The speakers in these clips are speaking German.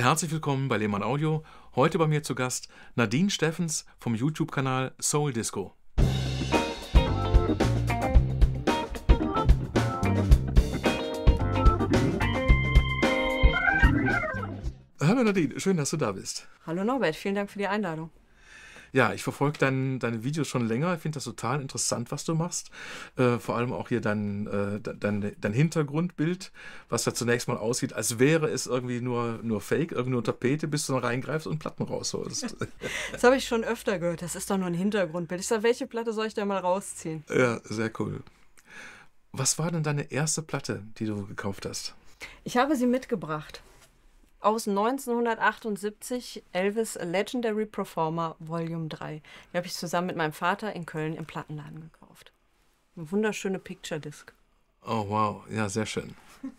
Herzlich willkommen bei Lehmann Audio. Heute bei mir zu Gast Nadine Steffens vom YouTube-Kanal Soul Disco. Hallo Nadine, schön, dass du da bist. Hallo Norbert, vielen Dank für die Einladung ja, ich verfolge dein, deine Videos schon länger. Ich finde das total interessant, was du machst. Äh, vor allem auch hier dein, äh, dein, dein Hintergrundbild, was da zunächst mal aussieht, als wäre es irgendwie nur, nur Fake, irgendwie nur Tapete, bis du dann reingreifst und Platten rausholst. Das habe ich schon öfter gehört. Das ist doch nur ein Hintergrundbild. Ich sage, welche Platte soll ich da mal rausziehen? Ja, sehr cool. Was war denn deine erste Platte, die du gekauft hast? Ich habe sie mitgebracht aus 1978, Elvis Legendary Performer Volume 3. Die habe ich zusammen mit meinem Vater in Köln im Plattenladen gekauft. Eine wunderschöne Picture Disc. Oh wow, ja, sehr schön.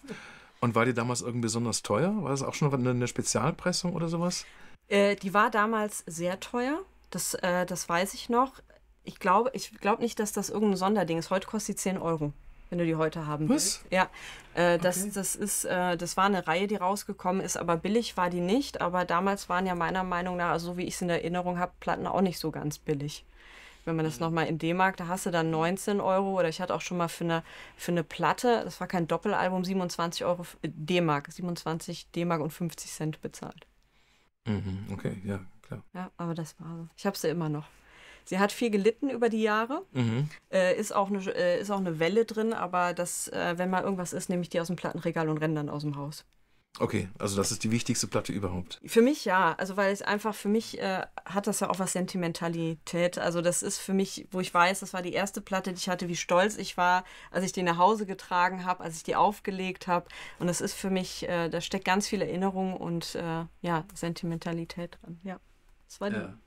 Und war die damals irgendwie besonders teuer? War das auch schon eine Spezialpressung oder sowas? Äh, die war damals sehr teuer, das, äh, das weiß ich noch. Ich glaube ich glaub nicht, dass das irgendein Sonderding ist. Heute kostet sie 10 Euro wenn du die heute haben willst. Ja, äh, das, okay. das, ist, äh, das war eine Reihe, die rausgekommen ist, aber billig war die nicht. Aber damals waren ja meiner Meinung nach, also so wie ich es in Erinnerung habe, Platten auch nicht so ganz billig. Wenn man das mhm. nochmal in D-Mark, da hast du dann 19 Euro oder ich hatte auch schon mal für eine, für eine Platte, das war kein Doppelalbum, 27 Euro äh, D-Mark, 27 D-Mark und 50 Cent bezahlt. Mhm, okay, ja, klar. Ja, aber das war so. Ich habe sie immer noch. Sie hat viel gelitten über die Jahre. Mhm. Äh, ist, auch eine, äh, ist auch eine Welle drin, aber das, äh, wenn mal irgendwas ist, nehme ich die aus dem Plattenregal und renne dann aus dem Haus. Okay, also das ist die wichtigste Platte überhaupt. Für mich ja, also weil es einfach für mich äh, hat das ja auch was Sentimentalität. Also das ist für mich, wo ich weiß, das war die erste Platte, die ich hatte, wie stolz ich war, als ich die nach Hause getragen habe, als ich die aufgelegt habe. Und das ist für mich, äh, da steckt ganz viel Erinnerung und äh, ja Sentimentalität dran. Ja, das war die. Ja.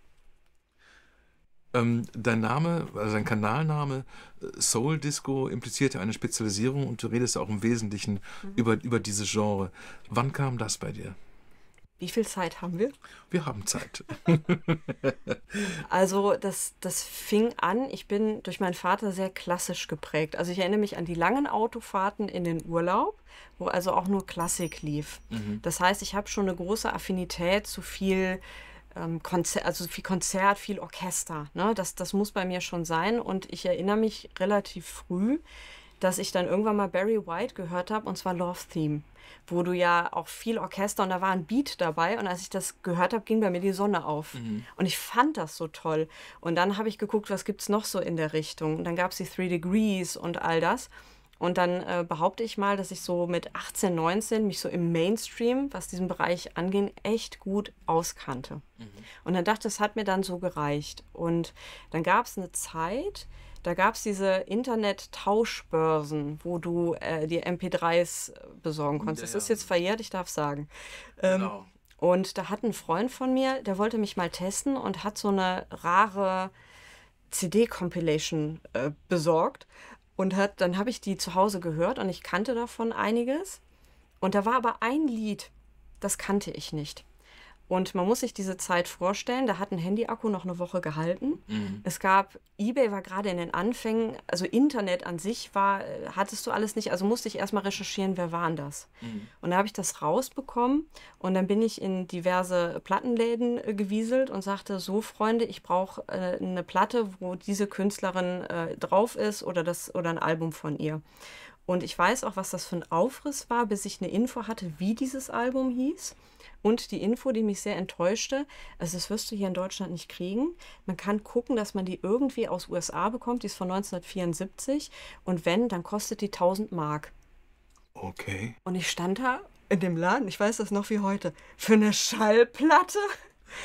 Ähm, dein Name, also dein Kanalname äh, Soul Disco implizierte eine Spezialisierung und du redest auch im Wesentlichen mhm. über, über dieses Genre. Wann kam das bei dir? Wie viel Zeit haben wir? Wir haben Zeit. also das, das fing an, ich bin durch meinen Vater sehr klassisch geprägt. Also ich erinnere mich an die langen Autofahrten in den Urlaub, wo also auch nur Klassik lief. Mhm. Das heißt, ich habe schon eine große Affinität zu viel ähm, Konzer also viel Konzert, viel Orchester. Ne? Das, das muss bei mir schon sein. Und ich erinnere mich relativ früh, dass ich dann irgendwann mal Barry White gehört habe, und zwar Love Theme, wo du ja auch viel Orchester und da war ein Beat dabei. Und als ich das gehört habe, ging bei mir die Sonne auf. Mhm. Und ich fand das so toll. Und dann habe ich geguckt, was gibt es noch so in der Richtung. Und dann gab es die Three Degrees und all das. Und dann äh, behaupte ich mal, dass ich so mit 18, 19 mich so im Mainstream, was diesen Bereich angeht, echt gut auskannte. Mhm. Und dann dachte, das hat mir dann so gereicht. Und dann gab es eine Zeit, da gab es diese Internet-Tauschbörsen, wo du äh, dir MP3s äh, besorgen konntest. Ja, ja. Das ist jetzt verjährt, ich darf sagen. Ähm, genau. Und da hat ein Freund von mir, der wollte mich mal testen und hat so eine rare CD-Compilation äh, besorgt und hat, dann habe ich die zu Hause gehört und ich kannte davon einiges. Und da war aber ein Lied, das kannte ich nicht. Und man muss sich diese Zeit vorstellen, da hat ein Handyakku noch eine Woche gehalten. Mhm. Es gab, eBay war gerade in den Anfängen, also Internet an sich war, äh, hattest du alles nicht, also musste ich erstmal recherchieren, wer waren das. Mhm. Und da habe ich das rausbekommen und dann bin ich in diverse Plattenläden äh, gewieselt und sagte, so Freunde, ich brauche äh, eine Platte, wo diese Künstlerin äh, drauf ist oder, das, oder ein Album von ihr. Und ich weiß auch, was das für ein Aufriss war, bis ich eine Info hatte, wie dieses Album hieß. Und die Info, die mich sehr enttäuschte, also das wirst du hier in Deutschland nicht kriegen. Man kann gucken, dass man die irgendwie aus USA bekommt. Die ist von 1974. Und wenn, dann kostet die 1000 Mark. Okay. Und ich stand da in dem Laden, ich weiß das noch wie heute, für eine Schallplatte.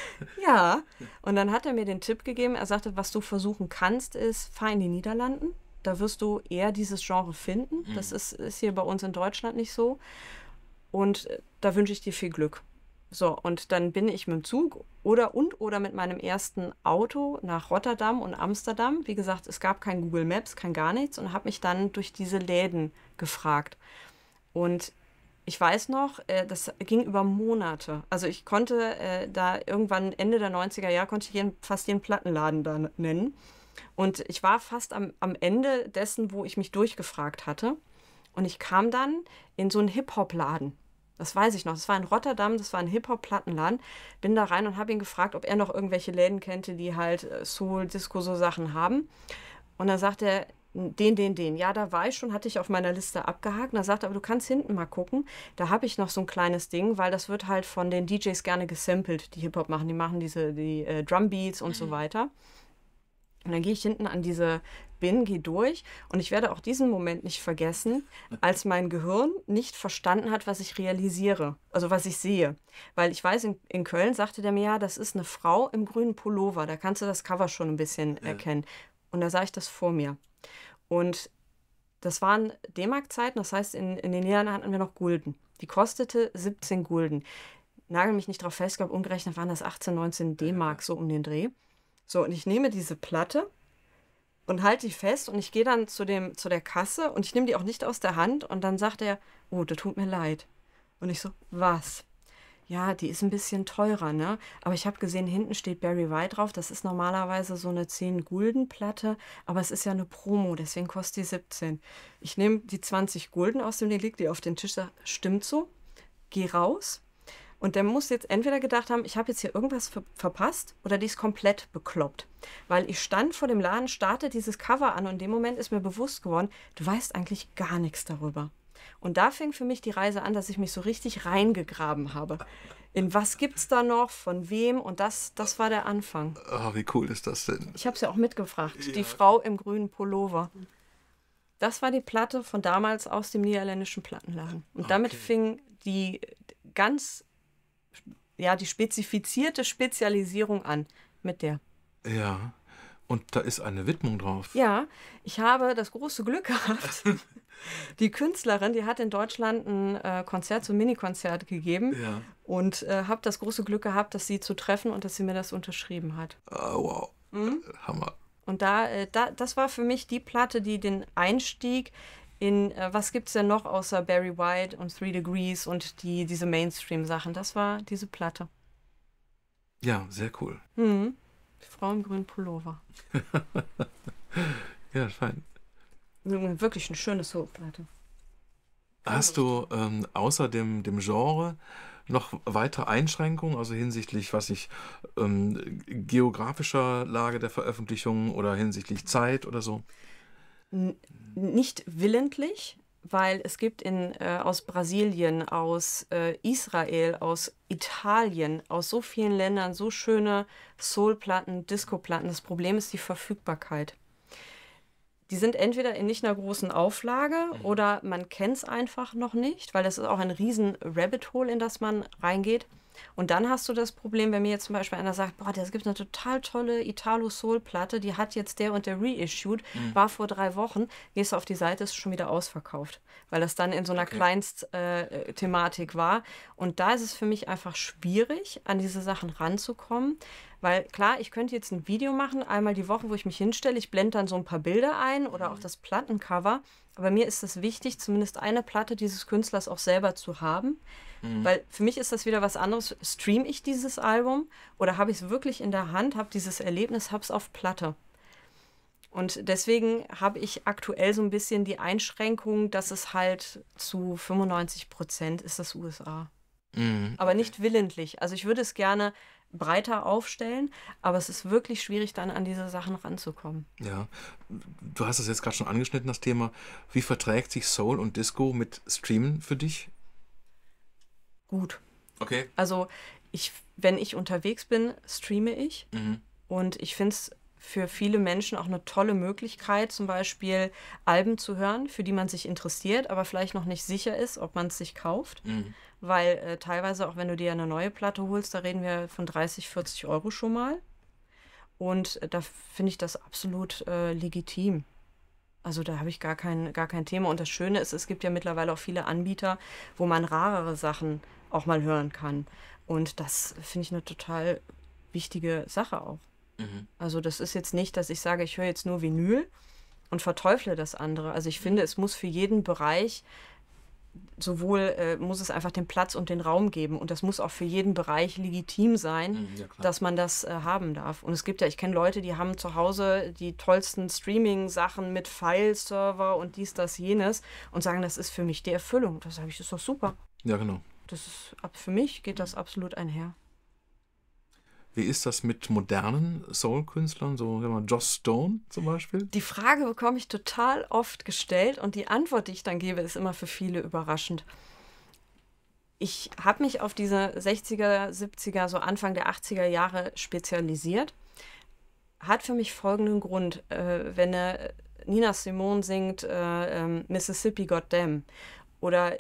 ja. Und dann hat er mir den Tipp gegeben. Er sagte, was du versuchen kannst, ist, fahr in die Niederlanden. Da wirst du eher dieses Genre finden. Mhm. Das ist, ist hier bei uns in Deutschland nicht so. Und äh, da wünsche ich dir viel Glück. So, und dann bin ich mit dem Zug oder und oder mit meinem ersten Auto nach Rotterdam und Amsterdam. Wie gesagt, es gab kein Google Maps, kein gar nichts und habe mich dann durch diese Läden gefragt. Und ich weiß noch, äh, das ging über Monate. Also ich konnte äh, da irgendwann Ende der 90er Jahre konnte ich jeden, fast jeden Plattenladen da nennen. Und ich war fast am, am Ende dessen, wo ich mich durchgefragt hatte. Und ich kam dann in so einen Hip-Hop-Laden. Das weiß ich noch. Das war in Rotterdam, das war ein hip hop plattenland Bin da rein und habe ihn gefragt, ob er noch irgendwelche Läden kannte, die halt äh, Soul, Disco, so Sachen haben. Und dann sagt er, den, den, den. Ja, da war ich schon, hatte ich auf meiner Liste abgehakt. Und er sagt, aber du kannst hinten mal gucken. Da habe ich noch so ein kleines Ding, weil das wird halt von den DJs gerne gesampelt, die Hip-Hop machen. Die machen diese die, äh, Drumbeats und mhm. so weiter. Und dann gehe ich hinten an diese bin, geh durch. Und ich werde auch diesen Moment nicht vergessen, als mein Gehirn nicht verstanden hat, was ich realisiere, also was ich sehe. Weil ich weiß, in, in Köln sagte der mir, ja, das ist eine Frau im grünen Pullover, da kannst du das Cover schon ein bisschen ja. erkennen. Und da sah ich das vor mir. Und das waren D-Mark-Zeiten, das heißt, in, in den Niederlanden hatten wir noch Gulden. Die kostete 17 Gulden. Nagel mich nicht drauf fest, ich glaube, umgerechnet waren das 18, 19 D-Mark, so um den Dreh. So, und ich nehme diese Platte und halte die fest und ich gehe dann zu, dem, zu der Kasse und ich nehme die auch nicht aus der Hand und dann sagt er, oh, das tut mir leid. Und ich so, was? Ja, die ist ein bisschen teurer, ne? Aber ich habe gesehen, hinten steht Barry White drauf. Das ist normalerweise so eine 10-Gulden-Platte, aber es ist ja eine Promo, deswegen kostet die 17. Ich nehme die 20 Gulden aus dem Ding, die auf den Tisch, sag, stimmt so, geh raus, und der muss jetzt entweder gedacht haben, ich habe jetzt hier irgendwas ver verpasst oder die ist komplett bekloppt. Weil ich stand vor dem Laden, starte dieses Cover an und in dem Moment ist mir bewusst geworden, du weißt eigentlich gar nichts darüber. Und da fing für mich die Reise an, dass ich mich so richtig reingegraben habe. In was gibt es da noch, von wem und das, das war der Anfang. Oh, wie cool ist das denn? Ich habe es ja auch mitgefragt, ja. die Frau im grünen Pullover. Das war die Platte von damals aus dem niederländischen Plattenladen. Und okay. damit fing die ganz ja, die spezifizierte Spezialisierung an mit der. Ja, und da ist eine Widmung drauf. Ja, ich habe das große Glück gehabt. Die Künstlerin, die hat in Deutschland ein äh, Konzert, so ein Mini-Konzert gegeben. Ja. Und äh, habe das große Glück gehabt, dass sie zu treffen und dass sie mir das unterschrieben hat. Oh, wow. Mhm. Hammer. Und da, äh, da, das war für mich die Platte, die den Einstieg in äh, was es denn noch außer Barry White und Three Degrees und die, diese Mainstream-Sachen. Das war diese Platte. Ja, sehr cool. Mhm. Frau im grünen Pullover. ja, fein. Wirklich eine schöne Soap-Platte. Hast du ähm, außer dem, dem Genre noch weitere Einschränkungen, also hinsichtlich, was ich, ähm, geografischer Lage der Veröffentlichung oder hinsichtlich Zeit oder so? nicht willentlich, weil es gibt in, äh, aus Brasilien, aus äh, Israel, aus Italien, aus so vielen Ländern so schöne Soulplatten, Discoplatten. Das Problem ist die Verfügbarkeit. Die sind entweder in nicht einer großen Auflage mhm. oder man kennt es einfach noch nicht, weil das ist auch ein riesen Rabbit Hole, in das man reingeht. Und dann hast du das Problem, wenn mir jetzt zum Beispiel einer sagt, boah, das gibt eine total tolle Italo-Soul-Platte, die hat jetzt der und der reissued, mhm. war vor drei Wochen, gehst du auf die Seite, ist schon wieder ausverkauft, weil das dann in so einer okay. Kleinst-Thematik äh, äh war. Und da ist es für mich einfach schwierig, an diese Sachen ranzukommen, weil klar, ich könnte jetzt ein Video machen, einmal die Woche, wo ich mich hinstelle, ich blende dann so ein paar Bilder ein oder mhm. auch das Plattencover. Aber mir ist es wichtig, zumindest eine Platte dieses Künstlers auch selber zu haben. Mhm. Weil für mich ist das wieder was anderes. Stream ich dieses Album oder habe ich es wirklich in der Hand, habe dieses Erlebnis, habe es auf Platte? Und deswegen habe ich aktuell so ein bisschen die Einschränkung, dass es halt zu 95 Prozent ist das USA. Mhm, okay. Aber nicht willentlich. Also ich würde es gerne breiter aufstellen, aber es ist wirklich schwierig, dann an diese Sachen ranzukommen. Ja, du hast es jetzt gerade schon angeschnitten, das Thema. Wie verträgt sich Soul und Disco mit Streamen für dich? Gut. Okay. Also ich, wenn ich unterwegs bin, streame ich. Mhm. Und ich finde es für viele Menschen auch eine tolle Möglichkeit, zum Beispiel Alben zu hören, für die man sich interessiert, aber vielleicht noch nicht sicher ist, ob man es sich kauft. Mhm weil äh, teilweise auch wenn du dir eine neue Platte holst, da reden wir von 30, 40 Euro schon mal. Und äh, da finde ich das absolut äh, legitim. Also da habe ich gar kein, gar kein Thema. Und das Schöne ist, es gibt ja mittlerweile auch viele Anbieter, wo man rarere Sachen auch mal hören kann. Und das finde ich eine total wichtige Sache auch. Mhm. Also das ist jetzt nicht, dass ich sage, ich höre jetzt nur Vinyl und verteufle das andere. Also ich finde, es muss für jeden Bereich sowohl äh, muss es einfach den Platz und den Raum geben und das muss auch für jeden Bereich legitim sein, mhm, ja, dass man das äh, haben darf. Und es gibt ja, ich kenne Leute, die haben zu Hause die tollsten Streaming-Sachen mit File-Server und dies, das, jenes und sagen, das ist für mich die Erfüllung. Das habe ich, das ist doch super. Ja, genau. Das ist ab für mich geht das absolut einher. Wie ist das mit modernen Soul-Künstlern, so sagen wir, Joss Stone zum Beispiel? Die Frage bekomme ich total oft gestellt und die Antwort, die ich dann gebe, ist immer für viele überraschend. Ich habe mich auf diese 60er, 70er, so Anfang der 80er Jahre spezialisiert. Hat für mich folgenden Grund, äh, wenn eine äh, Nina Simone singt äh, ähm, äh, Mississippi Goddamn oder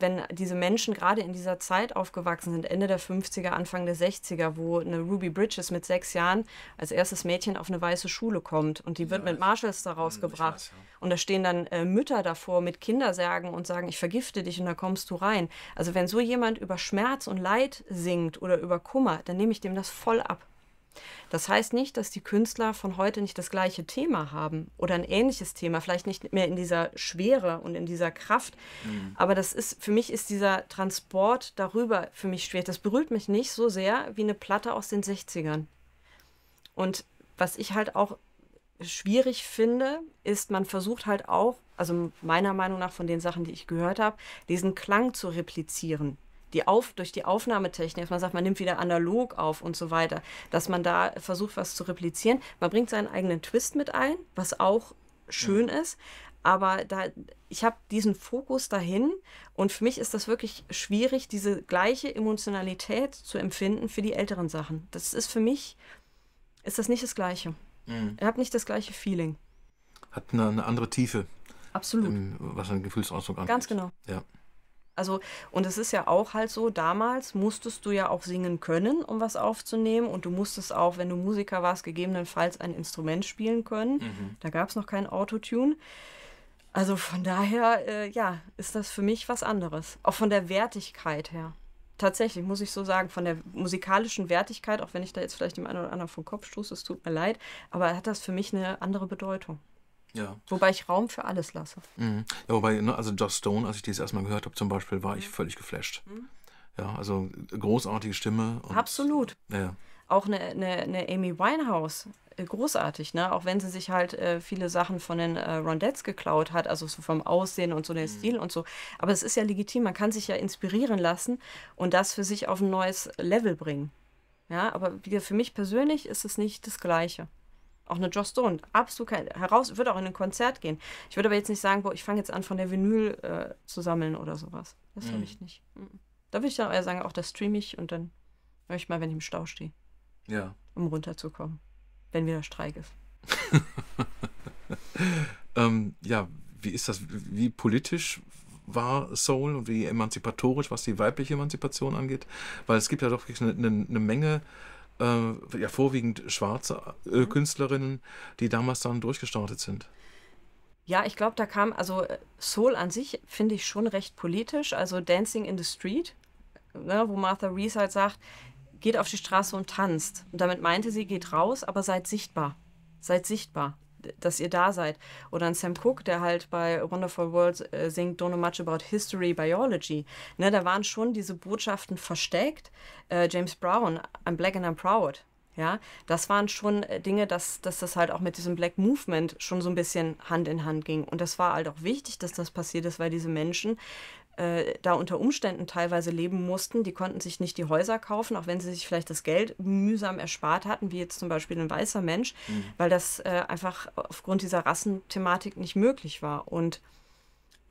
wenn diese Menschen gerade in dieser Zeit aufgewachsen sind, Ende der 50er, Anfang der 60er, wo eine Ruby Bridges mit sechs Jahren als erstes Mädchen auf eine weiße Schule kommt und die wird ja, mit Marshalls da hm, rausgebracht. Weiß, ja. Und da stehen dann äh, Mütter davor mit Kindersärgen und sagen, ich vergifte dich und da kommst du rein. Also wenn so jemand über Schmerz und Leid singt oder über Kummer, dann nehme ich dem das voll ab. Das heißt nicht, dass die Künstler von heute nicht das gleiche Thema haben oder ein ähnliches Thema, vielleicht nicht mehr in dieser Schwere und in dieser Kraft. Mhm. Aber das ist, für mich ist dieser Transport darüber für mich schwer. Das berührt mich nicht so sehr wie eine Platte aus den 60ern. Und was ich halt auch schwierig finde, ist, man versucht halt auch, also meiner Meinung nach von den Sachen, die ich gehört habe, diesen Klang zu replizieren die auf, durch die Aufnahmetechnik, dass man sagt, man nimmt wieder analog auf und so weiter, dass man da versucht, was zu replizieren. Man bringt seinen eigenen Twist mit ein, was auch schön ja. ist. Aber da, ich habe diesen Fokus dahin und für mich ist das wirklich schwierig, diese gleiche Emotionalität zu empfinden für die älteren Sachen. Das ist für mich, ist das nicht das Gleiche. Mhm. Ich habe nicht das gleiche Feeling. Hat eine, eine andere Tiefe. Absolut. Ähm, was einen Gefühlsausdruck angeht. Ganz genau. Ja. Also, und es ist ja auch halt so, damals musstest du ja auch singen können, um was aufzunehmen. Und du musstest auch, wenn du Musiker warst, gegebenenfalls ein Instrument spielen können. Mhm. Da gab es noch kein Autotune. Also von daher, äh, ja, ist das für mich was anderes. Auch von der Wertigkeit her. Tatsächlich, muss ich so sagen, von der musikalischen Wertigkeit, auch wenn ich da jetzt vielleicht dem einen oder anderen vom Kopf stoße, es tut mir leid, aber hat das für mich eine andere Bedeutung. Ja. Wobei ich Raum für alles lasse. Mhm. Ja, wobei, ne, also Joss Stone, als ich die das erstmal gehört habe, zum Beispiel, war ich mhm. völlig geflasht. Mhm. Ja, also großartige Stimme. Und, Absolut. Ja. Auch eine, eine, eine, Amy Winehouse, äh, großartig, ne? Auch wenn sie sich halt äh, viele Sachen von den äh, Rondettes geklaut hat, also so vom Aussehen und so der mhm. Stil und so. Aber es ist ja legitim, man kann sich ja inspirieren lassen und das für sich auf ein neues Level bringen. Ja, aber für mich persönlich ist es nicht das Gleiche. Auch eine Joss Stone, absolut kein, heraus, würde auch in ein Konzert gehen. Ich würde aber jetzt nicht sagen, boah, ich fange jetzt an, von der Vinyl äh, zu sammeln oder sowas. Das habe mhm. ich nicht. Mhm. Da würde ich dann eher sagen, auch das streame ich und dann höre ich mal, wenn ich im Stau stehe. Ja. Um runterzukommen, wenn wieder Streik ist. ähm, ja, wie ist das? Wie politisch war Soul und wie emanzipatorisch, was die weibliche Emanzipation angeht? Weil es gibt ja doch eine, eine, eine Menge äh, ja vorwiegend schwarze äh, mhm. Künstlerinnen, die damals dann durchgestartet sind. Ja, ich glaube, da kam, also äh, Soul an sich finde ich schon recht politisch, also Dancing in the Street, ne, wo Martha Rees halt sagt, geht auf die Straße und tanzt. Und damit meinte sie, geht raus, aber seid sichtbar. Seid sichtbar dass ihr da seid. Oder ein Sam Cooke, der halt bei Wonderful World äh, singt Don't know much about history, biology. Ne, da waren schon diese Botschaften versteckt. Äh, James Brown, I'm black and I'm proud. Ja, das waren schon äh, Dinge, dass, dass das halt auch mit diesem Black Movement schon so ein bisschen Hand in Hand ging. Und das war halt auch wichtig, dass das passiert ist, weil diese Menschen äh, da unter Umständen teilweise leben mussten. Die konnten sich nicht die Häuser kaufen, auch wenn sie sich vielleicht das Geld mühsam erspart hatten, wie jetzt zum Beispiel ein weißer Mensch, mhm. weil das äh, einfach aufgrund dieser Rassenthematik nicht möglich war. Und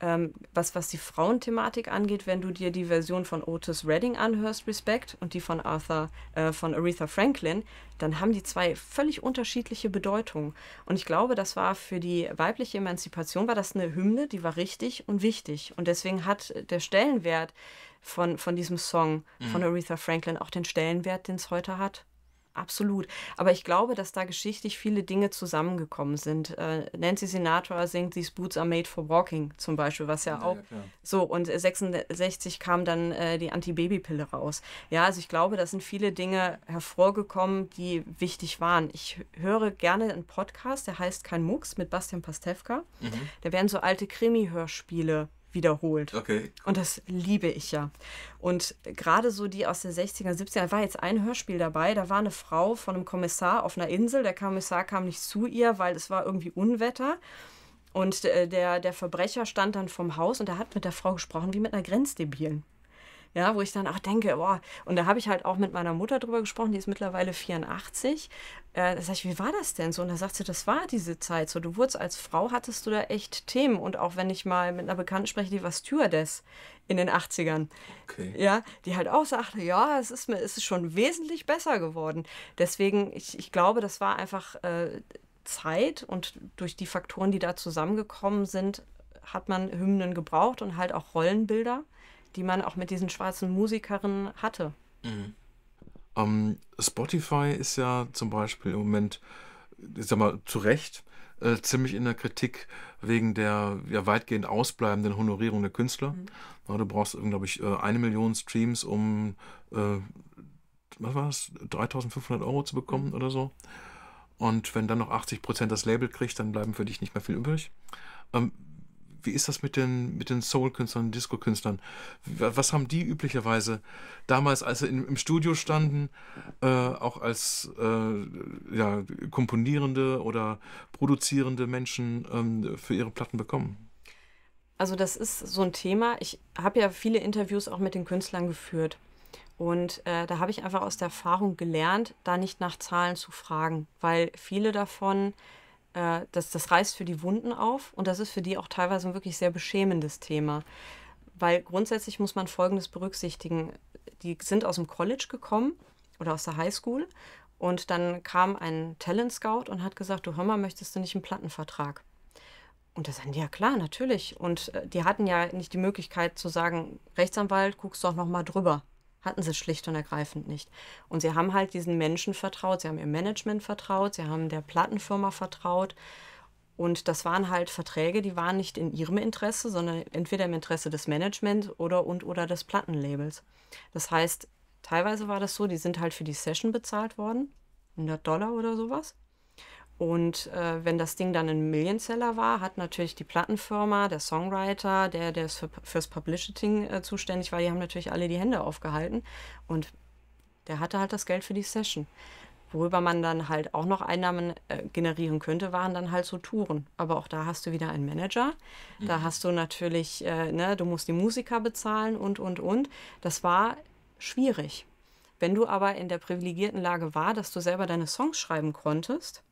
ähm, was, was die Frauenthematik angeht, wenn du dir die Version von Otis Redding anhörst, Respect, und die von Arthur, äh, von Aretha Franklin, dann haben die zwei völlig unterschiedliche Bedeutungen. Und ich glaube, das war für die weibliche Emanzipation, war das eine Hymne, die war richtig und wichtig. Und deswegen hat der Stellenwert von, von diesem Song mhm. von Aretha Franklin auch den Stellenwert, den es heute hat. Absolut. Aber ich glaube, dass da geschichtlich viele Dinge zusammengekommen sind. Äh, Nancy Sinatra singt These Boots are made for walking zum Beispiel, was ja, auch ja, so. Und 66 äh, kam dann äh, die Antibabypille raus. Ja, also ich glaube, da sind viele Dinge hervorgekommen, die wichtig waren. Ich höre gerne einen Podcast, der heißt Kein Mucks mit Bastian Pastewka. Mhm. Da werden so alte Krimi-Hörspiele wiederholt. Okay. Und das liebe ich ja. Und gerade so die aus den 60er, 70er, da war jetzt ein Hörspiel dabei, da war eine Frau von einem Kommissar auf einer Insel, der Kommissar kam nicht zu ihr, weil es war irgendwie Unwetter. Und äh, der, der Verbrecher stand dann vom Haus und er hat mit der Frau gesprochen, wie mit einer Grenzdebilen ja, wo ich dann auch denke, boah, und da habe ich halt auch mit meiner Mutter drüber gesprochen, die ist mittlerweile 84. Äh, da sage ich, wie war das denn so? Und da sagt sie, das war diese Zeit so. Du wurdest als Frau, hattest du da echt Themen. Und auch wenn ich mal mit einer Bekannten spreche, die war Stewardess in den 80ern. Okay. Ja, die halt auch sagte, ja, es ist, es ist schon wesentlich besser geworden. Deswegen, ich, ich glaube, das war einfach äh, Zeit und durch die Faktoren, die da zusammengekommen sind, hat man Hymnen gebraucht und halt auch Rollenbilder die man auch mit diesen schwarzen Musikern hatte. Mhm. Um, ähm, Spotify ist ja zum Beispiel im Moment, ich sag mal, zu Recht äh, ziemlich in der Kritik wegen der ja, weitgehend ausbleibenden Honorierung der Künstler. Mhm. Ja, du brauchst, äh, glaube ich, äh, eine Million Streams, um, äh, was war das, 3500 Euro zu bekommen mhm. oder so. Und wenn dann noch 80 Prozent das Label kriegt, dann bleiben für dich nicht mehr viel übrig. Ähm, wie ist das mit den, mit den Soul-Künstlern, Disco-Künstlern? Was haben die üblicherweise damals, als sie in, im Studio standen, äh, auch als äh, ja, komponierende oder produzierende Menschen ähm, für ihre Platten bekommen? Also das ist so ein Thema. Ich habe ja viele Interviews auch mit den Künstlern geführt. Und äh, da habe ich einfach aus der Erfahrung gelernt, da nicht nach Zahlen zu fragen, weil viele davon äh, das, das reißt für die Wunden auf und das ist für die auch teilweise ein wirklich sehr beschämendes Thema. Weil grundsätzlich muss man Folgendes berücksichtigen. Die sind aus dem College gekommen oder aus der Highschool und dann kam ein Talent Scout und hat gesagt, du hör mal, möchtest du nicht einen Plattenvertrag? Und das sagen die, ja klar, natürlich. Und äh, die hatten ja nicht die Möglichkeit zu sagen, Rechtsanwalt, guckst doch nochmal drüber hatten sie schlicht und ergreifend nicht. Und sie haben halt diesen Menschen vertraut, sie haben ihr Management vertraut, sie haben der Plattenfirma vertraut. Und das waren halt Verträge, die waren nicht in ihrem Interesse, sondern entweder im Interesse des Managements oder und oder des Plattenlabels. Das heißt, teilweise war das so, die sind halt für die Session bezahlt worden, 100 Dollar oder sowas. Und äh, wenn das Ding dann ein Millionseller war, hat natürlich die Plattenfirma, der Songwriter, der, der für, fürs Publishing äh, zuständig war, die haben natürlich alle die Hände aufgehalten. Und der hatte halt das Geld für die Session. Worüber man dann halt auch noch Einnahmen äh, generieren könnte, waren dann halt so Touren. Aber auch da hast du wieder einen Manager. Mhm. Da hast du natürlich, äh, ne, du musst die Musiker bezahlen und, und, und. Das war schwierig. Wenn du aber in der privilegierten Lage war, dass du selber deine Songs schreiben konntest,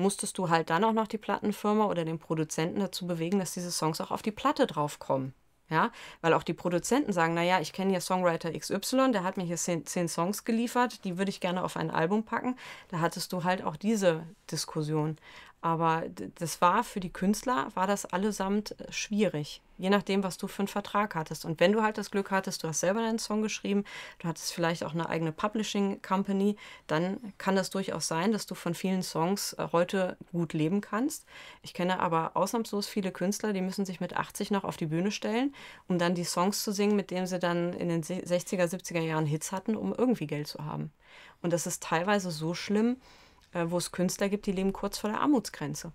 musstest du halt dann auch noch die Plattenfirma oder den Produzenten dazu bewegen, dass diese Songs auch auf die Platte draufkommen. Ja, weil auch die Produzenten sagen, naja, ich kenne hier Songwriter XY, der hat mir hier zehn, zehn Songs geliefert, die würde ich gerne auf ein Album packen. Da hattest du halt auch diese Diskussion. Aber das war für die Künstler, war das allesamt äh, schwierig, je nachdem, was du für einen Vertrag hattest. Und wenn du halt das Glück hattest, du hast selber deinen Song geschrieben, du hattest vielleicht auch eine eigene Publishing Company, dann kann das durchaus sein, dass du von vielen Songs äh, heute gut leben kannst. Ich kenne aber ausnahmslos viele Künstler, die müssen sich mit 80 noch auf die Bühne stellen, um dann die Songs zu singen, mit denen sie dann in den 60er, 70er Jahren Hits hatten, um irgendwie Geld zu haben. Und das ist teilweise so schlimm, äh, wo es Künstler gibt, die leben kurz vor der Armutsgrenze.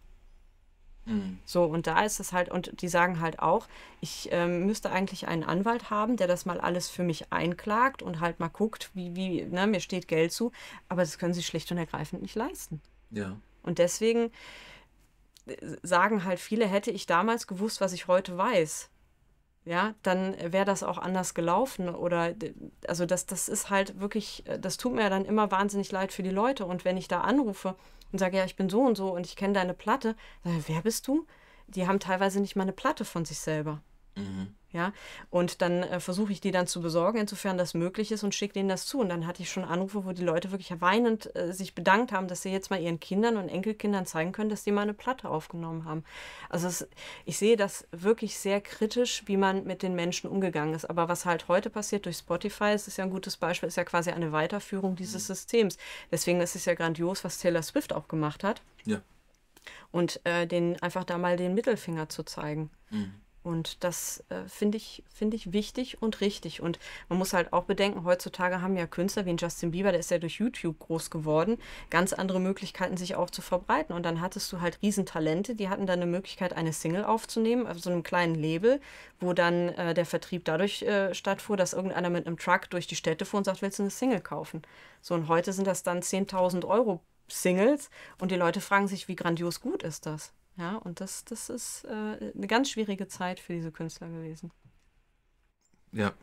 Mhm. So, und da ist es halt, und die sagen halt auch, ich äh, müsste eigentlich einen Anwalt haben, der das mal alles für mich einklagt und halt mal guckt, wie, wie, ne, mir steht Geld zu, aber das können sie schlicht und ergreifend nicht leisten. Ja. Und deswegen äh, sagen halt viele, hätte ich damals gewusst, was ich heute weiß, ja, dann wäre das auch anders gelaufen. Oder also das, das ist halt wirklich, äh, das tut mir dann immer wahnsinnig leid für die Leute. Und wenn ich da anrufe und sage, ja, ich bin so und so und ich kenne deine Platte, sage, wer bist du? Die haben teilweise nicht mal eine Platte von sich selber. Mhm. Ja, und dann äh, versuche ich die dann zu besorgen, insofern das möglich ist, und schicke denen das zu. Und dann hatte ich schon Anrufe, wo die Leute wirklich weinend äh, sich bedankt haben, dass sie jetzt mal ihren Kindern und Enkelkindern zeigen können, dass die mal eine Platte aufgenommen haben. Also es, ich sehe das wirklich sehr kritisch, wie man mit den Menschen umgegangen ist. Aber was halt heute passiert durch Spotify, das ist ja ein gutes Beispiel, ist ja quasi eine Weiterführung dieses mhm. Systems. Deswegen ist es ja grandios, was Taylor Swift auch gemacht hat. Ja. Und äh, den einfach da mal den Mittelfinger zu zeigen. Mhm. Und das äh, finde ich, find ich wichtig und richtig. Und man muss halt auch bedenken, heutzutage haben ja Künstler wie Justin Bieber, der ist ja durch YouTube groß geworden, ganz andere Möglichkeiten, sich auch zu verbreiten. Und dann hattest du halt Riesentalente, die hatten dann eine Möglichkeit, eine Single aufzunehmen, auf so einem kleinen Label, wo dann äh, der Vertrieb dadurch äh, stattfuhr, dass irgendeiner mit einem Truck durch die Städte fuhr und sagt, willst du eine Single kaufen? So, und heute sind das dann 10.000 Euro Singles und die Leute fragen sich, wie grandios gut ist das? Ja, und das, das ist äh, eine ganz schwierige Zeit für diese Künstler gewesen. Ja.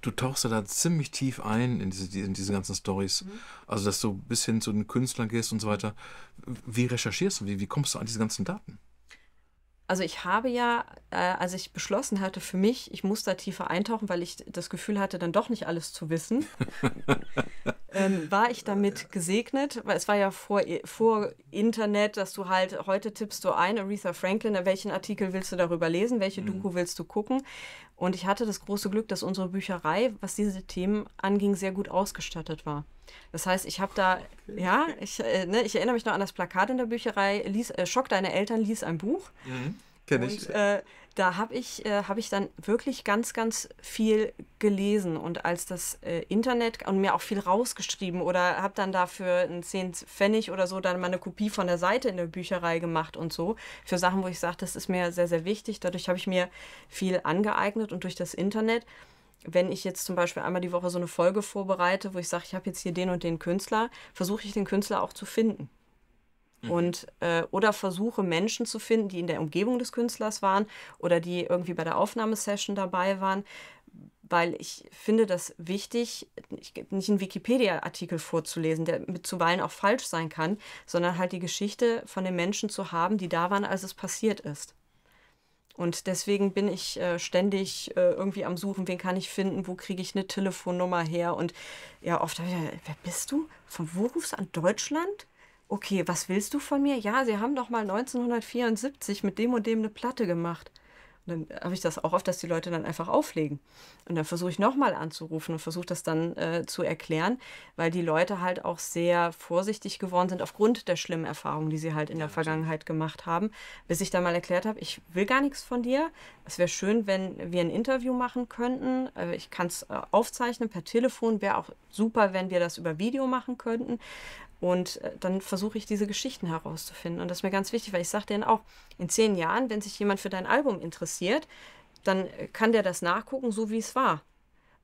Du tauchst ja da ziemlich tief ein in diese, in diese ganzen Stories. Mhm. Also, dass du bis hin zu den Künstlern gehst und so weiter. Wie recherchierst du? Wie, wie kommst du an diese ganzen Daten? Also ich habe ja, äh, als ich beschlossen hatte für mich, ich muss da tiefer eintauchen, weil ich das Gefühl hatte, dann doch nicht alles zu wissen, ähm, war ich damit gesegnet, weil es war ja vor, vor Internet, dass du halt, heute tippst du ein, Aretha Franklin, welchen Artikel willst du darüber lesen, welche mhm. Doku willst du gucken. Und ich hatte das große Glück, dass unsere Bücherei, was diese Themen anging, sehr gut ausgestattet war. Das heißt, ich habe da, okay. ja, ich, äh, ne, ich, erinnere mich noch an das Plakat in der Bücherei, lies, äh, Schock deine Eltern, lies ein Buch. Mhm. Kenne ich. Äh, da habe ich, äh, hab ich dann wirklich ganz, ganz viel gelesen und als das äh, Internet und mir auch viel rausgeschrieben oder habe dann dafür einen 10 Pfennig oder so dann mal eine Kopie von der Seite in der Bücherei gemacht und so für Sachen, wo ich sage, das ist mir sehr, sehr wichtig. Dadurch habe ich mir viel angeeignet und durch das Internet wenn ich jetzt zum Beispiel einmal die Woche so eine Folge vorbereite, wo ich sage, ich habe jetzt hier den und den Künstler, versuche ich den Künstler auch zu finden. Mhm. Und, äh, oder versuche Menschen zu finden, die in der Umgebung des Künstlers waren oder die irgendwie bei der Aufnahmesession dabei waren, weil ich finde das wichtig, nicht einen Wikipedia-Artikel vorzulesen, der mit zuweilen auch falsch sein kann, sondern halt die Geschichte von den Menschen zu haben, die da waren, als es passiert ist. Und deswegen bin ich äh, ständig äh, irgendwie am Suchen, wen kann ich finden, wo kriege ich eine Telefonnummer her. Und ja, oft habe ich, äh, wer bist du? Von wo rufst du an Deutschland? okay, was willst du von mir? Ja, sie haben doch mal 1974 mit dem und dem eine Platte gemacht. Und dann habe ich das auch oft, dass die Leute dann einfach auflegen. Und dann versuche ich nochmal anzurufen und versuche das dann äh, zu erklären, weil die Leute halt auch sehr vorsichtig geworden sind aufgrund der schlimmen Erfahrungen, die sie halt in der Vergangenheit gemacht haben. Bis ich dann mal erklärt habe, ich will gar nichts von dir. Es wäre schön, wenn wir ein Interview machen könnten. Äh, ich kann es äh, aufzeichnen per Telefon. Wäre auch super, wenn wir das über Video machen könnten. Und äh, dann versuche ich diese Geschichten herauszufinden. Und das ist mir ganz wichtig, weil ich sage denen auch, in zehn Jahren, wenn sich jemand für dein Album interessiert, dann äh, kann der das nachgucken, so wie es war.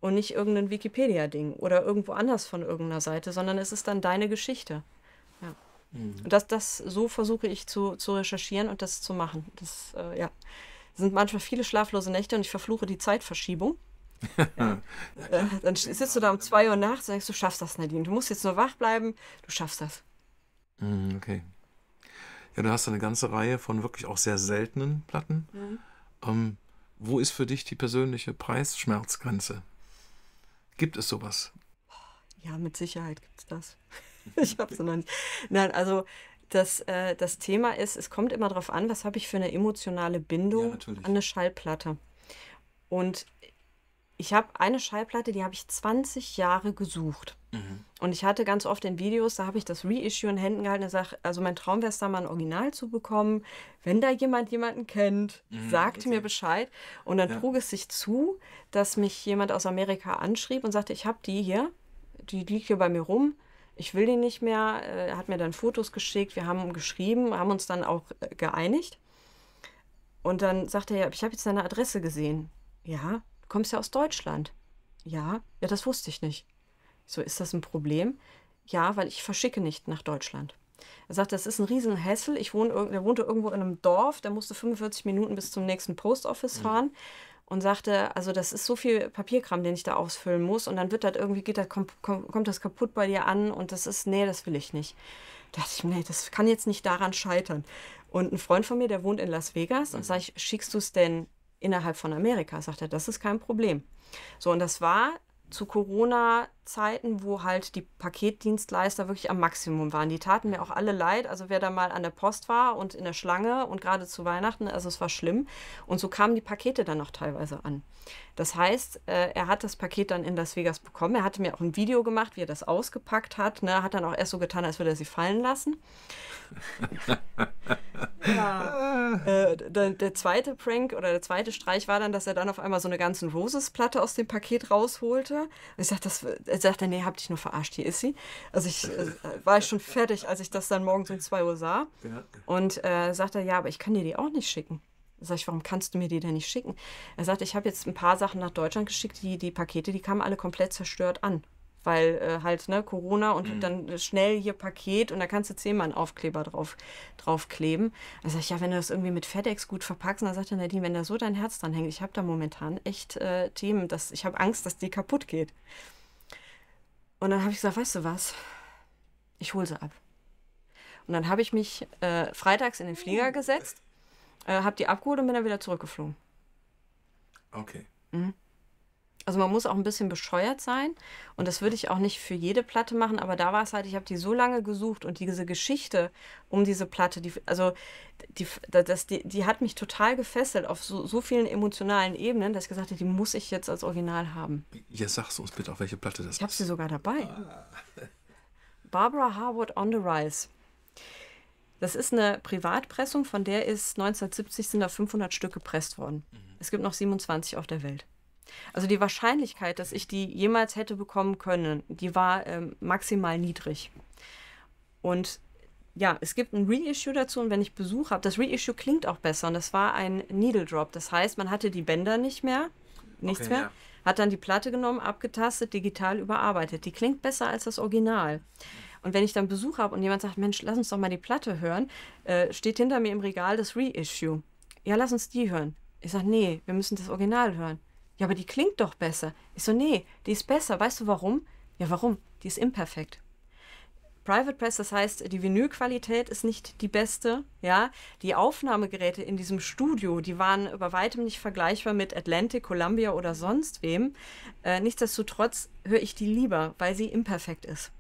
Und nicht irgendein Wikipedia-Ding oder irgendwo anders von irgendeiner Seite, sondern es ist dann deine Geschichte. Ja. Mhm. Und das, das, so versuche ich zu, zu recherchieren und das zu machen. Das, äh, ja. Es sind manchmal viele schlaflose Nächte und ich verfluche die Zeitverschiebung ja. Hm. Äh, dann sitzt du da um 2 Uhr nachts und denkst, du schaffst das, Nadine. Du musst jetzt nur wach bleiben, du schaffst das. Hm, okay. Ja, du hast eine ganze Reihe von wirklich auch sehr seltenen Platten. Mhm. Ähm, wo ist für dich die persönliche Preisschmerzgrenze? Gibt es sowas? Ja, mit Sicherheit gibt es das. ich habe es noch nicht. Nein, also das, äh, das Thema ist, es kommt immer darauf an, was habe ich für eine emotionale Bindung ja, an eine Schallplatte. Und ich habe eine Schallplatte, die habe ich 20 Jahre gesucht. Mhm. Und ich hatte ganz oft in Videos, da habe ich das Reissue in Händen gehalten und gesagt, also mein Traum wäre es da mal ein Original zu bekommen. Wenn da jemand jemanden kennt, mhm, sagt mir Bescheid. Und dann ja. trug es sich zu, dass mich jemand aus Amerika anschrieb und sagte, ich habe die hier, die liegt hier bei mir rum. Ich will die nicht mehr. Äh, er hat mir dann Fotos geschickt, wir haben geschrieben, haben uns dann auch äh, geeinigt. Und dann sagte er, ich habe jetzt deine Adresse gesehen. Ja, Du kommst ja aus Deutschland. Ja, ja, das wusste ich nicht. So, ist das ein Problem? Ja, weil ich verschicke nicht nach Deutschland. Er sagt, das ist ein riesen Hassel. Ich wohne, der wohnte irgendwo in einem Dorf, der musste 45 Minuten bis zum nächsten Post Office mhm. fahren. Mhm. Und sagte, also das ist so viel Papierkram, den ich da ausfüllen muss. Und dann wird das irgendwie, geht das, kommt, kommt das kaputt bei dir an. Und das ist, nee, das will ich nicht. Da dachte ich, nee, das kann jetzt nicht daran scheitern. Und ein Freund von mir, der wohnt in Las Vegas. Mhm. Und sag ich, schickst du es denn innerhalb von Amerika. Sagt er, das ist kein Problem. So, und das war zu Corona-Zeiten, wo halt die Paketdienstleister wirklich am Maximum waren. Die taten mir auch alle leid. Also wer da mal an der Post war und in der Schlange und gerade zu Weihnachten, also es war schlimm. Und so kamen die Pakete dann noch teilweise an. Das heißt, äh, er hat das Paket dann in Las Vegas bekommen. Er hatte mir auch ein Video gemacht, wie er das ausgepackt hat. Ne? Hat dann auch erst so getan, als würde er sie fallen lassen. Ja. äh, der, zweite Prank oder der zweite Streich war dann, dass er dann auf einmal so eine ganzen Roses-Platte aus dem Paket rausholte. Und ich sagte, das, er sagte, nee, hab dich nur verarscht, hier ist sie. Also ich äh, war schon fertig, als ich das dann morgens um 2 Uhr sah. Und äh, sagte, ja, aber ich kann dir die auch nicht schicken. Sag ich, warum kannst du mir die denn nicht schicken? Er sagte, ich habe jetzt ein paar Sachen nach Deutschland geschickt, die, die Pakete, die kamen alle komplett zerstört an weil äh, halt ne, Corona und mhm. dann schnell hier Paket und da kannst du zehnmal einen Aufkleber drauf, drauf kleben. Da sag ich, ja, wenn du das irgendwie mit FedEx gut verpackst, dann sagt er Nadine, wenn da so dein Herz dran hängt, ich habe da momentan echt äh, Themen, dass ich habe Angst, dass die kaputt geht. Und dann habe ich gesagt, weißt du was, ich hole sie ab. Und dann habe ich mich äh, freitags in den Flieger oh. gesetzt, äh, habe die abgeholt und bin dann wieder zurückgeflogen. Okay. Mhm. Also man muss auch ein bisschen bescheuert sein. Und das würde ich auch nicht für jede Platte machen, aber da war es halt, ich habe die so lange gesucht und diese Geschichte um diese Platte, die, also die, das, die, die hat mich total gefesselt auf so, so vielen emotionalen Ebenen, dass ich gesagt habe, die muss ich jetzt als Original haben. Ja, sagst du uns bitte, auf welche Platte das ich ist. Ich habe sie sogar dabei. Ah. Barbara Harwood on the Rise. Das ist eine Privatpressung, von der ist 1970 sind da 500 Stück gepresst worden. Mhm. Es gibt noch 27 auf der Welt. Also die Wahrscheinlichkeit, dass ich die jemals hätte bekommen können, die war ähm, maximal niedrig. Und ja, es gibt ein Reissue dazu und wenn ich Besuch habe, das Reissue klingt auch besser und das war ein Needle Drop. Das heißt, man hatte die Bänder nicht mehr, nichts okay, mehr, ja. hat dann die Platte genommen, abgetastet, digital überarbeitet. Die klingt besser als das Original. Und wenn ich dann Besuch habe und jemand sagt, Mensch, lass uns doch mal die Platte hören, äh, steht hinter mir im Regal das Reissue. Ja, lass uns die hören. Ich sage, nee, wir müssen das Original hören ja, aber die klingt doch besser. Ich so, nee, die ist besser. Weißt du warum? Ja, warum? Die ist imperfekt. Private Press, das heißt, die Vinylqualität ist nicht die beste, ja. Die Aufnahmegeräte in diesem Studio, die waren über weitem nicht vergleichbar mit Atlantic, Columbia oder sonst wem. Äh, nichtsdestotrotz höre ich die lieber, weil sie imperfekt ist.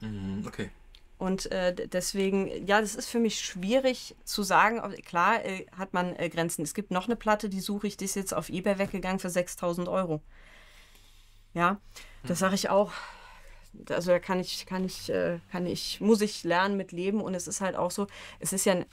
Mhm, okay. Und äh, deswegen, ja, das ist für mich schwierig zu sagen. Klar äh, hat man äh, Grenzen. Es gibt noch eine Platte, die suche ich, die ist jetzt auf Ebay weggegangen für 6000 Euro. Ja, das mhm. sage ich auch. Also da kann ich, kann ich, äh, kann ich, muss ich lernen mit leben. Und es ist halt auch so, es ist ja, wenn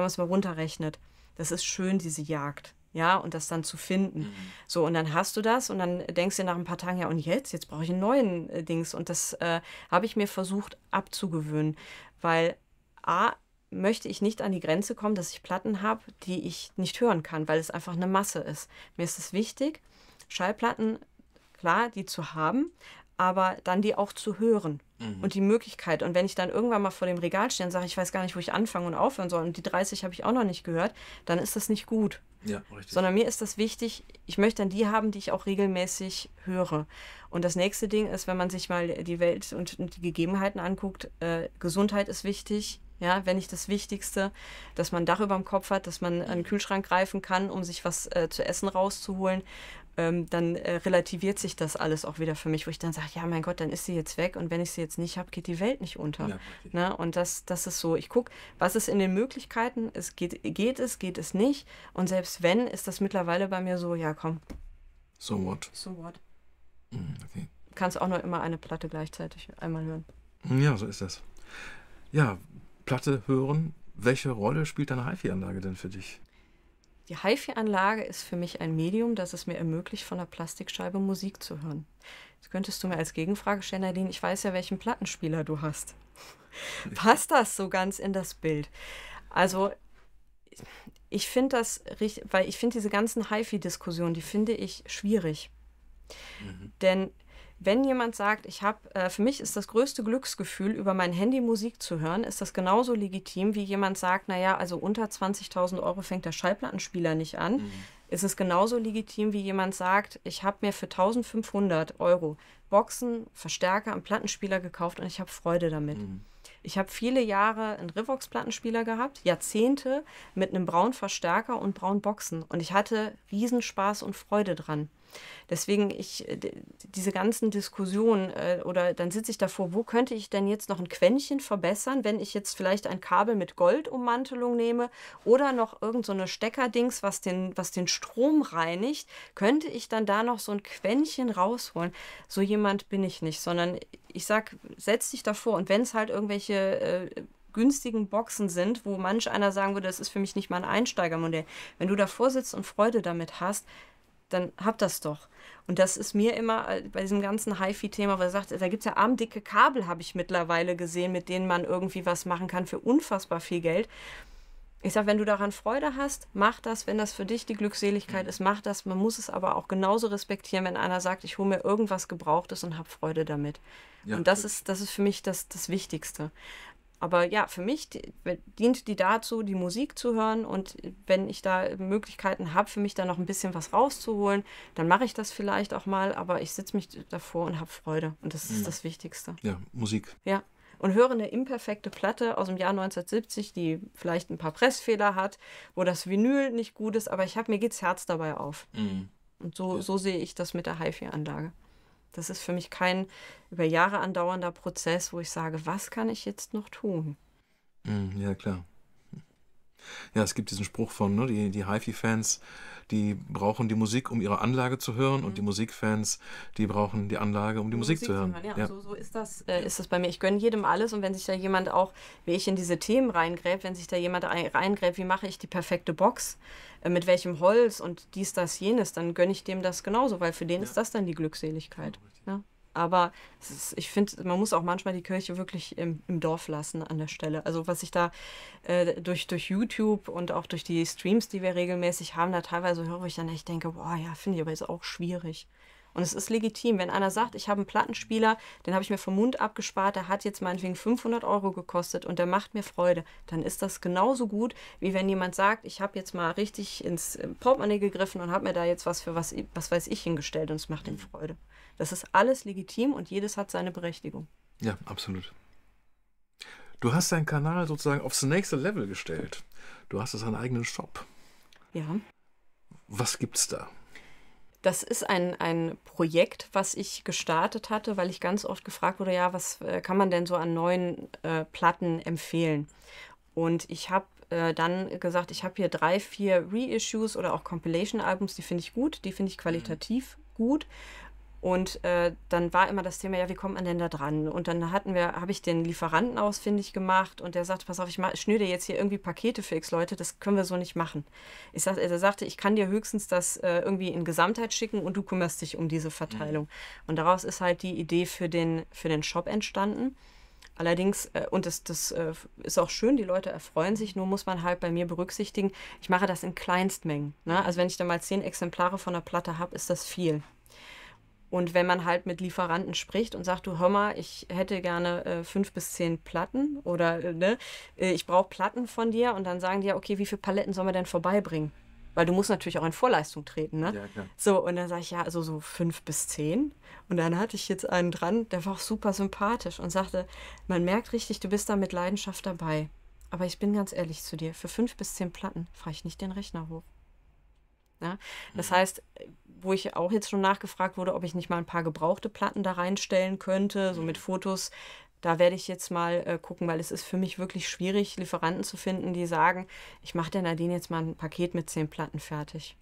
man es mal runterrechnet, das ist schön, diese Jagd ja, und das dann zu finden. Mhm. So, und dann hast du das und dann denkst du nach ein paar Tagen, ja, und jetzt? Jetzt brauche ich einen neuen äh, Dings. Und das äh, habe ich mir versucht abzugewöhnen, weil A, möchte ich nicht an die Grenze kommen, dass ich Platten habe, die ich nicht hören kann, weil es einfach eine Masse ist. Mir ist es wichtig, Schallplatten, klar, die zu haben, aber dann die auch zu hören mhm. und die Möglichkeit. Und wenn ich dann irgendwann mal vor dem Regal stehe und sage, ich weiß gar nicht, wo ich anfangen und aufhören soll und die 30 habe ich auch noch nicht gehört, dann ist das nicht gut. Ja, richtig. Sondern mir ist das wichtig, ich möchte dann die haben, die ich auch regelmäßig höre. Und das nächste Ding ist, wenn man sich mal die Welt und, die Gegebenheiten anguckt, äh, Gesundheit ist wichtig, ja, wenn nicht das Wichtigste, dass man ein Dach über dem Kopf hat, dass man einen Kühlschrank greifen kann, um sich was äh, zu essen rauszuholen, ähm, dann äh, relativiert sich das alles auch wieder für mich, wo ich dann sage, ja, mein Gott, dann ist sie jetzt weg und wenn ich sie jetzt nicht habe, geht die Welt nicht unter. Ja, ne? Und das, das ist so, ich gucke, was ist in den Möglichkeiten, es geht, geht es, geht es nicht und selbst wenn, ist das mittlerweile bei mir so, ja, komm. So what? So what? Mm, okay. Kannst auch noch immer eine Platte gleichzeitig einmal hören. Mhm, ja, so ist das. Ja, Platte hören. Welche Rolle spielt deine HiFi-Anlage denn für dich? Die HiFi-Anlage ist für mich ein Medium, das es mir ermöglicht, von der Plastikscheibe Musik zu hören. Jetzt könntest du mir als Gegenfrage stellen, Nadine, ich weiß ja, welchen Plattenspieler du hast. Passt das so ganz in das Bild? Also, ich finde das richtig, weil ich finde diese ganzen HiFi-Diskussionen, die finde ich schwierig. Mhm. Denn wenn jemand sagt, ich habe, äh, für mich ist das größte Glücksgefühl, über mein Handy Musik zu hören, ist das genauso legitim, wie jemand sagt, naja, also unter 20.000 Euro fängt der Schallplattenspieler nicht an. Mhm. Ist es genauso legitim, wie jemand sagt, ich habe mir für 1.500 Euro Boxen, Verstärker und Plattenspieler gekauft und ich habe Freude damit. Mhm. Ich habe viele Jahre einen Rivox-Plattenspieler gehabt, Jahrzehnte mit einem braunen Verstärker und braunen Boxen. Und ich hatte Riesenspaß und Freude dran. Deswegen ich äh, diese ganzen Diskussionen äh, oder dann sitze ich davor, wo könnte ich denn jetzt noch ein Quäntchen verbessern, wenn ich jetzt vielleicht ein Kabel mit Goldummantelung nehme oder noch irgendeine so Steckerdings, was den, was den Strom reinigt, könnte ich dann da noch so ein Quäntchen rausholen. So jemand bin ich nicht, sondern ich sage, setz dich davor und wenn es halt irgendwelche äh, günstigen Boxen sind, wo manch einer sagen würde, das ist für mich nicht mal ein Einsteigermodell. Wenn du davor sitzt und Freude damit hast, dann habt das doch. Und das ist mir immer äh, bei diesem ganzen HIFI-Thema, weil er sagt, da gibt es ja armdicke Kabel, habe ich mittlerweile gesehen, mit denen man irgendwie was machen kann für unfassbar viel Geld. Ich sage, wenn du daran Freude hast, mach das, wenn das für dich die Glückseligkeit mhm. ist, mach das. Man muss es aber auch genauso respektieren, wenn einer sagt, ich hole mir irgendwas Gebrauchtes und habe Freude damit. Ja, und das ist, das ist für mich das, das Wichtigste. Aber ja, für mich dient die dazu, die Musik zu hören und wenn ich da Möglichkeiten habe, für mich da noch ein bisschen was rauszuholen, dann mache ich das vielleicht auch mal, aber ich sitze mich davor und habe Freude und das ist mhm. das Wichtigste. Ja, Musik. Ja. Und höre eine imperfekte Platte aus dem Jahr 1970, die vielleicht ein paar Pressfehler hat, wo das Vinyl nicht gut ist, aber ich habe mir geht's Herz dabei auf. Mhm. Und so, ja. so sehe ich das mit der HiFi-Anlage. Das ist für mich kein über Jahre andauernder Prozess, wo ich sage, was kann ich jetzt noch tun? Mhm, ja, klar. Ja, es gibt diesen Spruch von, ne, die, die HiFi-Fans, die brauchen die Musik, um ihre Anlage zu hören mhm. und die mhm. Musikfans, die brauchen die Anlage, um die, die Musik, Musik, zu hören. Ja, ja. So, so, ist, das, äh, ist das bei mir. Ich gönne jedem alles und wenn sich da jemand auch, wie ich in diese Themen reingräbt, wenn sich da jemand reingräbt, wie mache ich die perfekte Box, äh, mit welchem Holz und dies, das, jenes, dann gönne ich dem das genauso, weil für den ja. ist das dann die Glückseligkeit. Ja. Aber ist, ich finde, man muss auch manchmal die Kirche wirklich im, im, Dorf lassen an der Stelle. Also was ich da äh, durch, durch YouTube und auch durch die Streams, die wir regelmäßig haben, da teilweise höre ich dann, echt denke, boah, ja, finde ich aber jetzt auch schwierig. Und es ist legitim, wenn einer sagt, ich habe einen Plattenspieler, den habe ich mir vom Mund abgespart, der hat jetzt meinetwegen 500 Euro gekostet und der macht mir Freude, dann ist das genauso gut, wie wenn jemand sagt, ich habe jetzt mal richtig ins äh, Portemonnaie gegriffen und habe mir da jetzt was für was, was weiß ich hingestellt und es macht ihm Freude. Das ist alles legitim und jedes hat seine Berechtigung. Ja, absolut. Du hast deinen Kanal sozusagen aufs nächste Level gestellt. Du hast jetzt einen eigenen Shop. Ja. Was gibt's da? Das ist ein, ein Projekt, was ich gestartet hatte, weil ich ganz oft gefragt wurde, ja, was äh, kann man denn so an neuen äh, Platten empfehlen? Und ich habe äh, dann gesagt, ich habe hier drei, vier Reissues oder auch Compilation-Albums, die finde ich gut, die finde ich qualitativ mhm. gut. Und äh, dann war immer das Thema, ja, wie kommt man denn da dran? Und dann hatten wir, habe ich den Lieferanten ausfindig gemacht und der sagte, pass auf, ich, mach, schnüre dir jetzt hier irgendwie Pakete für x Leute, das können wir so nicht machen. Ich sag, er sagte, ich kann dir höchstens das äh, irgendwie in Gesamtheit schicken und du kümmerst dich um diese Verteilung. Mhm. Und daraus ist halt die Idee für den, für den Shop entstanden. Allerdings, äh, und das, das äh, ist auch schön, die Leute erfreuen sich, nur muss man halt bei mir berücksichtigen, ich mache das in Kleinstmengen. Ne? Also wenn ich da mal zehn Exemplare von einer Platte habe, ist das viel. Und wenn man halt mit Lieferanten spricht und sagt, du hör mal, ich hätte gerne äh, fünf bis zehn Platten oder äh, ne, äh, ich brauche Platten von dir und dann sagen die ja, okay, wie viele Paletten sollen wir denn vorbeibringen? Weil du musst natürlich auch in Vorleistung treten, ne? Ja, klar. So, und dann sage ich, ja, also so fünf bis zehn. Und dann hatte ich jetzt einen dran, der war auch super sympathisch und sagte, man merkt richtig, du bist da mit Leidenschaft dabei. Aber ich bin ganz ehrlich zu dir, für fünf bis zehn Platten fahre ich nicht den Rechner hoch. Ja? Ne? Das mhm. heißt, wo ich auch jetzt schon nachgefragt wurde, ob ich nicht mal ein paar gebrauchte Platten da reinstellen könnte, so mit mhm. Fotos. Da werde ich jetzt mal äh, gucken, weil es ist für mich wirklich schwierig, Lieferanten zu finden, die sagen, ich mache der Nadine jetzt mal ein Paket mit zehn Platten fertig.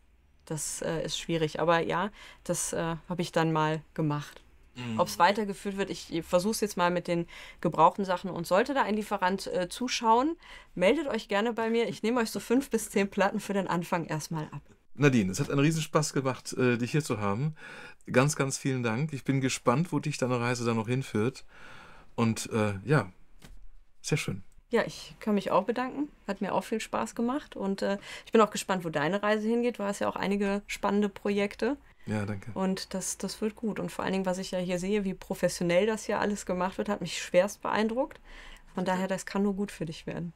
Das äh, ist schwierig. Aber ja, das äh, habe ich dann mal gemacht. Mhm. Ob es weitergeführt wird, ich versuche es jetzt mal mit den gebrauchten Sachen und sollte da ein Lieferant äh, zuschauen, meldet euch gerne bei mir. Ich nehme euch so fünf bis zehn Platten für den Anfang erstmal ab. Nadine, es hat einen Riesenspaß gemacht, äh, dich hier zu haben. Ganz, ganz vielen Dank. Ich bin gespannt, wo dich deine Reise dann noch hinführt. Und äh, ja, sehr schön. Ja, ich kann mich auch bedanken. Hat mir auch viel Spaß gemacht. Und äh, ich bin auch gespannt, wo deine Reise hingeht. Du hast ja auch einige spannende Projekte. Ja, danke. Und das, das wird gut. Und vor allen Dingen, was ich ja hier sehe, wie professionell das hier alles gemacht wird, hat mich schwerst beeindruckt. Von daher, das kann nur gut für dich werden.